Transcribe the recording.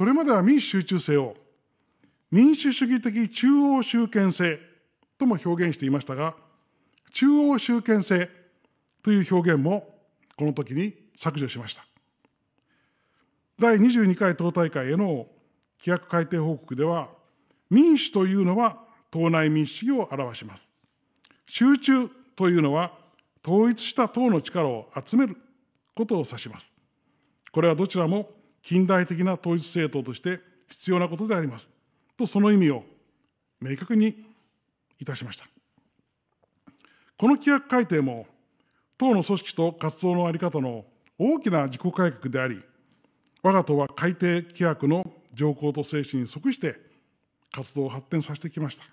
それまでは民主集中性を、民主主義的中央集権性とも表現していましたが、中央集権性という表現もこの時に削除しました。第22回党大会への規約改定報告では、民主というのは党内民主主義を表します。集中というのは統一した党の力を集めることを指します。これはどちらも近代的な統一政党として必要なことであります。と、その意味を明確にいたしました。この規約改定も、党の組織と活動の在り方の大きな自己改革であり、我が党は改定規約の条項と精神に即して活動を発展させてきました。